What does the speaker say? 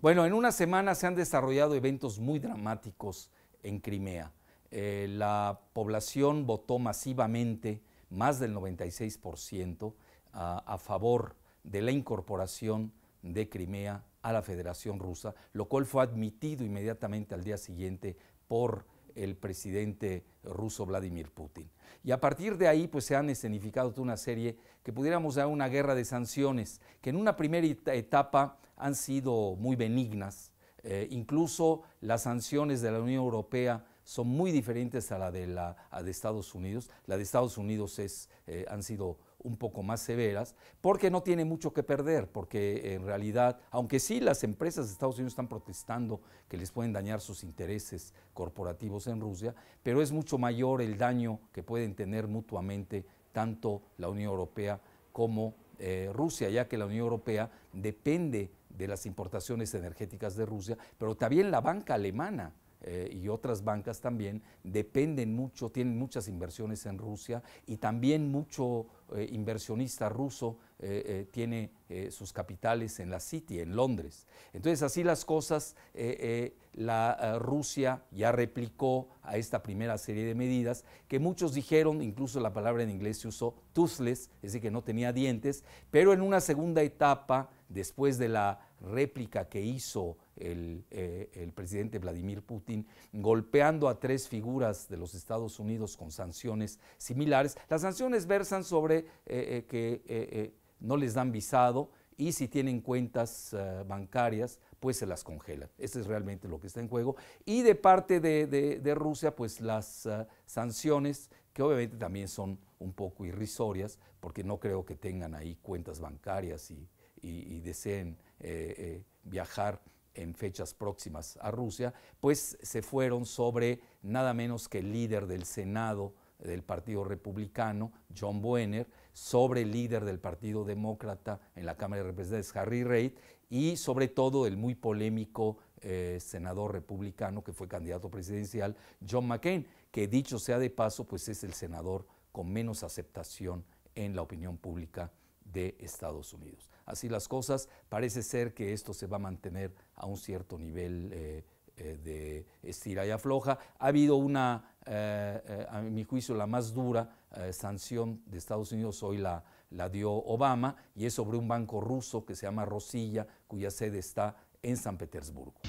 Bueno, en una semana se han desarrollado eventos muy dramáticos en Crimea. Eh, la población votó masivamente, más del 96%, a, a favor de la incorporación de Crimea a la Federación Rusa, lo cual fue admitido inmediatamente al día siguiente por el presidente ruso Vladimir Putin. Y a partir de ahí, pues se han escenificado toda una serie que pudiéramos dar una guerra de sanciones, que en una primera etapa han sido muy benignas. Eh, incluso las sanciones de la Unión Europea son muy diferentes a la de, la, Estados Unidos. La de Estados Unidos es, eh, han sido un poco más severas, porque no tiene mucho que perder, porque en realidad, aunque sí las empresas de Estados Unidos están protestando que les pueden dañar sus intereses corporativos en Rusia, pero es mucho mayor el daño que pueden tener mutuamente tanto la Unión Europea como eh, Rusia, ya que la Unión Europea depende de las importaciones energéticas de Rusia, pero también la banca alemana eh, y otras bancas también dependen mucho, tienen muchas inversiones en Rusia y también mucho eh, inversionista ruso eh, tiene sus capitales en la City, en Londres. Entonces, así las cosas, la Rusia ya replicó a esta primera serie de medidas que muchos dijeron, incluso la palabra en inglés se usó toothless, es decir, que no tenía dientes, pero en una segunda etapa después de la réplica que hizo eh, el, presidente Vladimir Putin, golpeando a tres figuras de los Estados Unidos con sanciones similares. Las sanciones versan sobre eh, eh, que no les dan visado y si tienen cuentas bancarias, pues se las congelan. Eso es realmente lo que está en juego. Y de parte de, Rusia, pues las sanciones, que obviamente también son un poco irrisorias, porque no creo que tengan ahí cuentas bancarias y, y, deseen eh, eh, viajar en fechas próximas a Rusia, pues se fueron sobre nada menos que el líder del Senado del Partido Republicano, John Boehner, sobre el líder del Partido Demócrata en la Cámara de Representantes, Harry Reid, y sobre todo el muy polémico eh, senador republicano que fue candidato presidencial, John McCain, que dicho sea de paso, pues es el senador con menos aceptación en la opinión pública de Estados Unidos. Así las cosas, parece ser que esto se va a mantener a un cierto nivel eh, eh, de estira y afloja. Ha habido una, eh, a mi juicio, la más dura sanción de Estados Unidos, hoy la, la dio Obama, y es sobre un banco ruso que se llama Rosilla, cuya sede está en San Petersburgo.